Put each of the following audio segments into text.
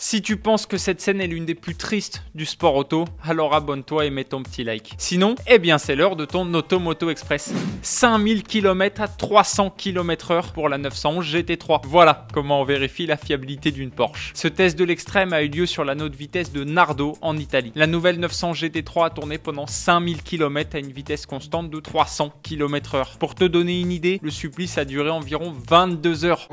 Si tu penses que cette scène est l'une des plus tristes du sport auto, alors abonne-toi et mets ton petit like. Sinon, eh bien c'est l'heure de ton Automoto Express. 5000 km à 300 km/h pour la 911 GT3. Voilà comment on vérifie la fiabilité d'une Porsche. Ce test de l'extrême a eu lieu sur la note vitesse de Nardo en Italie. La nouvelle 900 GT3 a tourné pendant 5000 km à une vitesse constante de 300 km/h. Pour te donner une idée, le supplice a duré environ 22 heures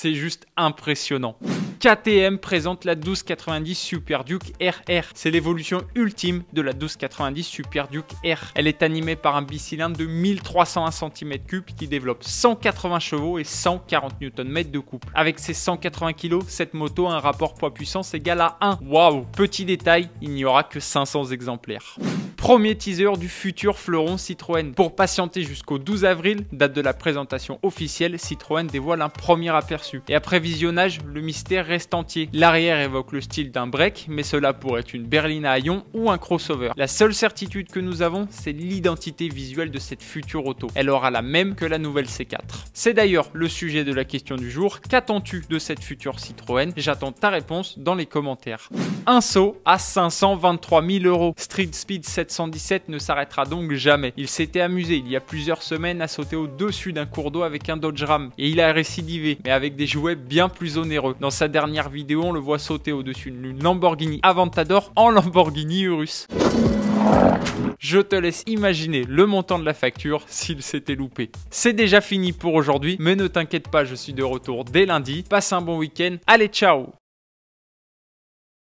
c'est juste impressionnant. KTM présente la 1290 Super Duke RR. C'est l'évolution ultime de la 1290 Super Duke R. Elle est animée par un bicylindre de 1301 cm3 qui développe 180 chevaux et 140 Nm de couple. Avec ses 180 kg, cette moto a un rapport poids-puissance égal à 1. Waouh Petit détail, il n'y aura que 500 exemplaires premier teaser du futur fleuron Citroën. Pour patienter jusqu'au 12 avril, date de la présentation officielle, Citroën dévoile un premier aperçu. Et après visionnage, le mystère reste entier. L'arrière évoque le style d'un break, mais cela pourrait être une berline à haillons ou un crossover. La seule certitude que nous avons, c'est l'identité visuelle de cette future auto. Elle aura la même que la nouvelle C4. C'est d'ailleurs le sujet de la question du jour. Qu'attends-tu de cette future Citroën J'attends ta réponse dans les commentaires. Un saut à 523 000 euros. Street Speed 7 717 ne s'arrêtera donc jamais. Il s'était amusé il y a plusieurs semaines à sauter au-dessus d'un cours d'eau avec un Dodge Ram et il a récidivé, mais avec des jouets bien plus onéreux. Dans sa dernière vidéo, on le voit sauter au-dessus d'une Lamborghini Aventador en Lamborghini Urus. Je te laisse imaginer le montant de la facture s'il s'était loupé. C'est déjà fini pour aujourd'hui, mais ne t'inquiète pas, je suis de retour dès lundi. Passe un bon week-end. Allez, ciao